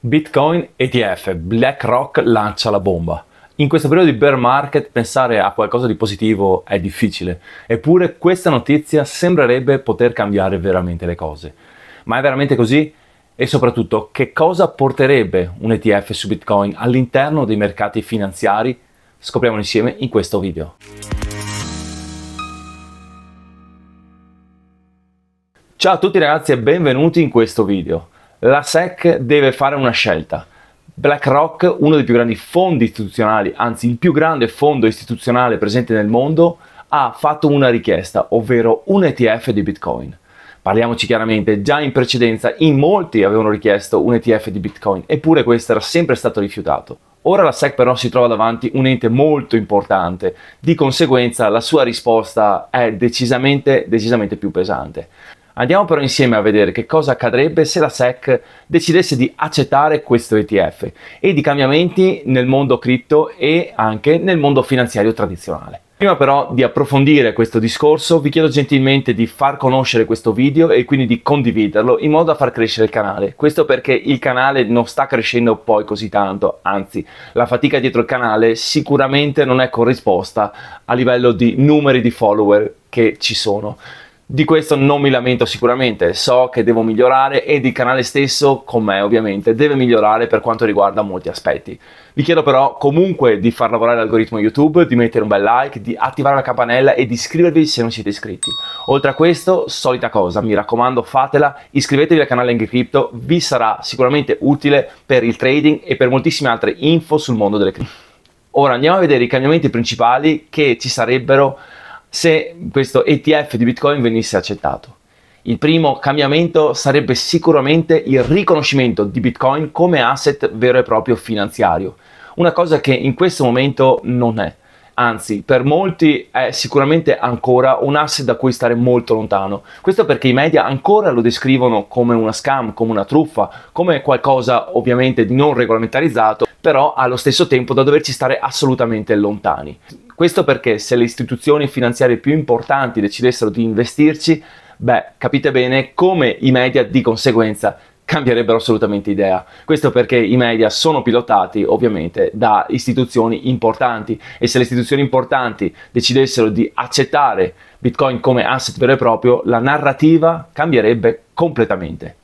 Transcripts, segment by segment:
Bitcoin ETF, BlackRock lancia la bomba. In questo periodo di bear market pensare a qualcosa di positivo è difficile, eppure questa notizia sembrerebbe poter cambiare veramente le cose. Ma è veramente così? E soprattutto, che cosa porterebbe un ETF su Bitcoin all'interno dei mercati finanziari? Scopriamolo insieme in questo video. Ciao a tutti ragazzi e benvenuti in questo video la SEC deve fare una scelta. BlackRock, uno dei più grandi fondi istituzionali, anzi il più grande fondo istituzionale presente nel mondo, ha fatto una richiesta, ovvero un ETF di Bitcoin. Parliamoci chiaramente, già in precedenza in molti avevano richiesto un ETF di Bitcoin, eppure questo era sempre stato rifiutato. Ora la SEC però si trova davanti un ente molto importante, di conseguenza la sua risposta è decisamente, decisamente più pesante. Andiamo però insieme a vedere che cosa accadrebbe se la SEC decidesse di accettare questo ETF e di cambiamenti nel mondo cripto e anche nel mondo finanziario tradizionale. Prima però di approfondire questo discorso vi chiedo gentilmente di far conoscere questo video e quindi di condividerlo in modo da far crescere il canale. Questo perché il canale non sta crescendo poi così tanto, anzi la fatica dietro il canale sicuramente non è corrisposta a livello di numeri di follower che ci sono. Di questo non mi lamento sicuramente, so che devo migliorare ed il canale stesso, con me ovviamente, deve migliorare per quanto riguarda molti aspetti. Vi chiedo però comunque di far lavorare l'algoritmo YouTube, di mettere un bel like, di attivare la campanella e di iscrivervi se non siete iscritti. Oltre a questo, solita cosa, mi raccomando fatela, iscrivetevi al canale Angry Crypto, vi sarà sicuramente utile per il trading e per moltissime altre info sul mondo delle cripto. Ora andiamo a vedere i cambiamenti principali che ci sarebbero se questo ETF di Bitcoin venisse accettato. Il primo cambiamento sarebbe sicuramente il riconoscimento di Bitcoin come asset vero e proprio finanziario, una cosa che in questo momento non è. Anzi, per molti è sicuramente ancora un asset da cui stare molto lontano. Questo perché i media ancora lo descrivono come una scam, come una truffa, come qualcosa ovviamente di non regolamentarizzato però allo stesso tempo da doverci stare assolutamente lontani. Questo perché se le istituzioni finanziarie più importanti decidessero di investirci, beh, capite bene come i media di conseguenza cambierebbero assolutamente idea. Questo perché i media sono pilotati ovviamente da istituzioni importanti e se le istituzioni importanti decidessero di accettare Bitcoin come asset vero e proprio, la narrativa cambierebbe completamente.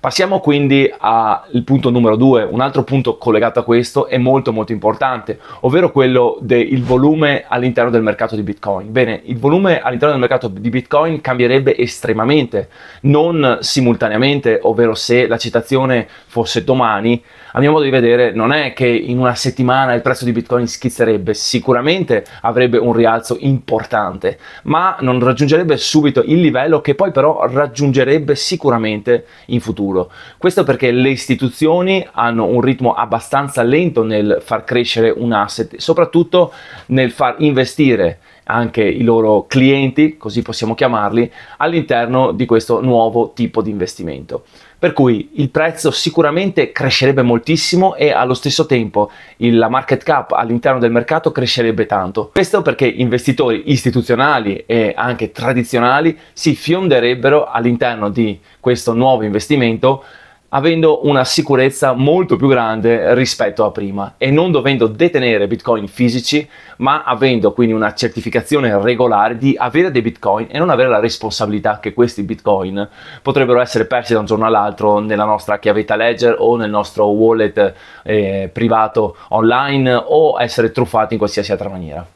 Passiamo quindi al punto numero due, un altro punto collegato a questo è molto molto importante, ovvero quello del volume all'interno del mercato di Bitcoin. Bene, il volume all'interno del mercato di Bitcoin cambierebbe estremamente, non simultaneamente, ovvero se la citazione fosse domani, a mio modo di vedere non è che in una settimana il prezzo di Bitcoin schizzerebbe, sicuramente avrebbe un rialzo importante, ma non raggiungerebbe subito il livello che poi però raggiungerebbe sicuramente in futuro futuro. Questo perché le istituzioni hanno un ritmo abbastanza lento nel far crescere un asset, soprattutto nel far investire anche i loro clienti, così possiamo chiamarli, all'interno di questo nuovo tipo di investimento. Per cui il prezzo sicuramente crescerebbe moltissimo e allo stesso tempo la market cap all'interno del mercato crescerebbe tanto. Questo perché investitori istituzionali e anche tradizionali si fionderebbero all'interno di questo nuovo investimento avendo una sicurezza molto più grande rispetto a prima e non dovendo detenere bitcoin fisici, ma avendo quindi una certificazione regolare di avere dei bitcoin e non avere la responsabilità che questi bitcoin potrebbero essere persi da un giorno all'altro nella nostra chiavetta ledger o nel nostro wallet eh, privato online o essere truffati in qualsiasi altra maniera.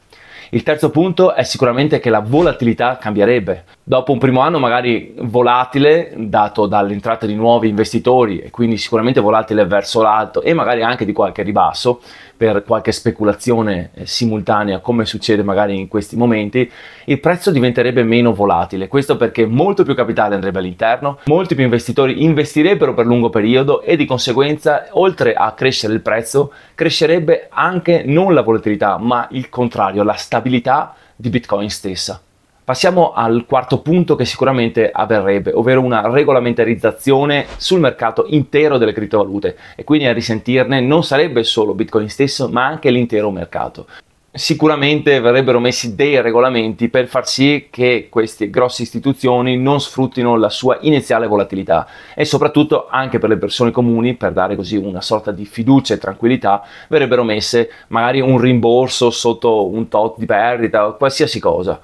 Il terzo punto è sicuramente che la volatilità cambierebbe. Dopo un primo anno magari volatile, dato dall'entrata di nuovi investitori e quindi sicuramente volatile verso l'alto e magari anche di qualche ribasso per qualche speculazione eh, simultanea come succede magari in questi momenti, il prezzo diventerebbe meno volatile. Questo perché molto più capitale andrebbe all'interno, molti più investitori investirebbero per lungo periodo e di conseguenza oltre a crescere il prezzo crescerebbe anche non la volatilità ma il contrario, la stabilità stabilità di Bitcoin stessa. Passiamo al quarto punto che sicuramente avverrebbe, ovvero una regolamentarizzazione sul mercato intero delle criptovalute e quindi a risentirne non sarebbe solo Bitcoin stesso ma anche l'intero mercato sicuramente verrebbero messi dei regolamenti per far sì che queste grosse istituzioni non sfruttino la sua iniziale volatilità e soprattutto anche per le persone comuni, per dare così una sorta di fiducia e tranquillità, verrebbero messe magari un rimborso sotto un tot di perdita o qualsiasi cosa.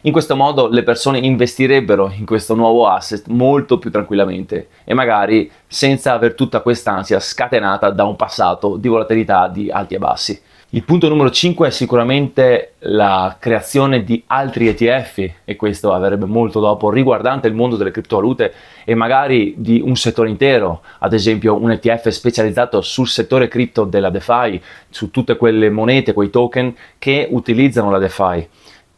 In questo modo le persone investirebbero in questo nuovo asset molto più tranquillamente e magari senza aver tutta quest'ansia scatenata da un passato di volatilità di alti e bassi. Il punto numero 5 è sicuramente la creazione di altri ETF e questo avrebbe molto dopo riguardante il mondo delle criptovalute e magari di un settore intero, ad esempio un ETF specializzato sul settore cripto della DeFi, su tutte quelle monete, quei token che utilizzano la DeFi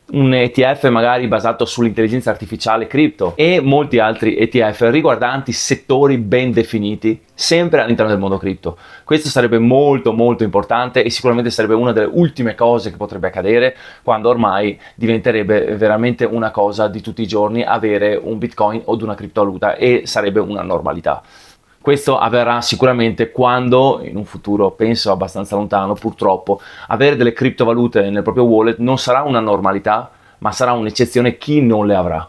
un ETF magari basato sull'intelligenza artificiale cripto e molti altri ETF riguardanti settori ben definiti sempre all'interno del mondo cripto. Questo sarebbe molto molto importante e sicuramente sarebbe una delle ultime cose che potrebbe accadere quando ormai diventerebbe veramente una cosa di tutti i giorni avere un bitcoin o una criptovaluta e sarebbe una normalità. Questo avverrà sicuramente quando, in un futuro penso abbastanza lontano, purtroppo, avere delle criptovalute nel proprio wallet non sarà una normalità, ma sarà un'eccezione chi non le avrà.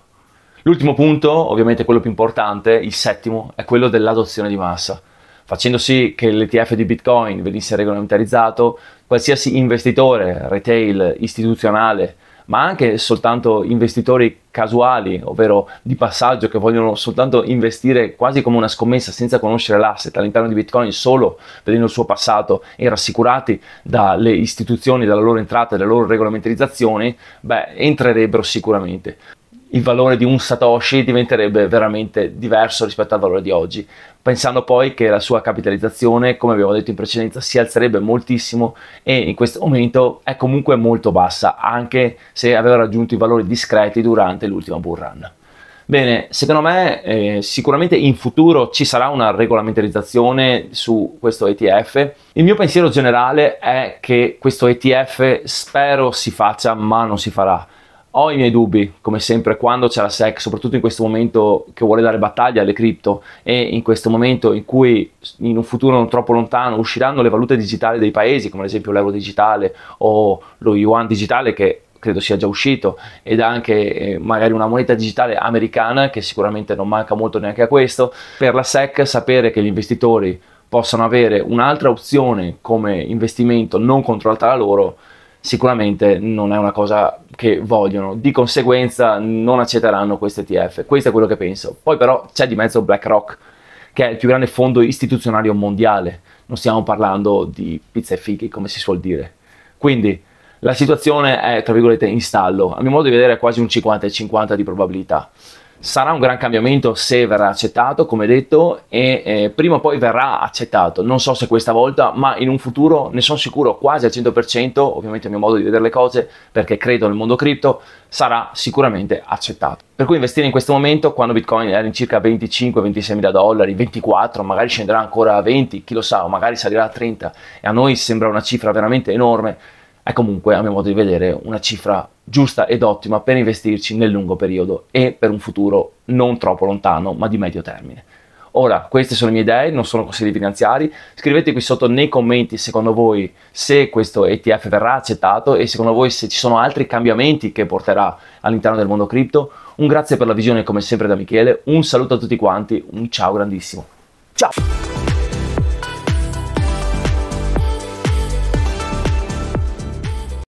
L'ultimo punto, ovviamente quello più importante, il settimo, è quello dell'adozione di massa. Facendo sì che l'ETF di Bitcoin venisse regolamentarizzato, qualsiasi investitore, retail, istituzionale, ma anche soltanto investitori casuali, ovvero di passaggio che vogliono soltanto investire quasi come una scommessa senza conoscere l'asset all'interno di Bitcoin solo vedendo il suo passato e rassicurati dalle istituzioni, dalla loro entrata e dalle loro regolamentarizzazione, beh, entrerebbero sicuramente il valore di un Satoshi diventerebbe veramente diverso rispetto al valore di oggi, pensando poi che la sua capitalizzazione, come abbiamo detto in precedenza, si alzerebbe moltissimo e in questo momento è comunque molto bassa, anche se aveva raggiunto i valori discreti durante l'ultima bull run. Bene, secondo me eh, sicuramente in futuro ci sarà una regolamentarizzazione su questo ETF. Il mio pensiero generale è che questo ETF spero si faccia, ma non si farà ho i miei dubbi, come sempre, quando c'è la SEC, soprattutto in questo momento che vuole dare battaglia alle cripto e in questo momento in cui in un futuro non troppo lontano usciranno le valute digitali dei paesi, come ad esempio l'euro digitale o lo yuan digitale che credo sia già uscito, ed anche eh, magari una moneta digitale americana che sicuramente non manca molto neanche a questo. Per la SEC sapere che gli investitori possano avere un'altra opzione come investimento non controllata da loro sicuramente non è una cosa che vogliono, di conseguenza non accetteranno questi ETF, questo è quello che penso. Poi però c'è di mezzo BlackRock, che è il più grande fondo istituzionario mondiale, non stiamo parlando di pizza e fichi come si suol dire. Quindi la situazione è, tra virgolette, in stallo, a mio modo di vedere è quasi un 50 50 di probabilità. Sarà un gran cambiamento se verrà accettato, come detto, e eh, prima o poi verrà accettato. Non so se questa volta, ma in un futuro ne sono sicuro quasi al 100%, ovviamente a mio modo di vedere le cose, perché credo nel mondo cripto, sarà sicuramente accettato. Per cui investire in questo momento, quando Bitcoin era in circa 25-26 mila dollari, 24, magari scenderà ancora a 20, chi lo sa, o magari salirà a 30, e a noi sembra una cifra veramente enorme è comunque, a mio modo di vedere, una cifra giusta ed ottima per investirci nel lungo periodo e per un futuro non troppo lontano, ma di medio termine. Ora, queste sono le mie idee, non sono consigli finanziari. Scrivete qui sotto nei commenti secondo voi se questo ETF verrà accettato e secondo voi se ci sono altri cambiamenti che porterà all'interno del mondo cripto. Un grazie per la visione come sempre da Michele, un saluto a tutti quanti, un ciao grandissimo. Ciao!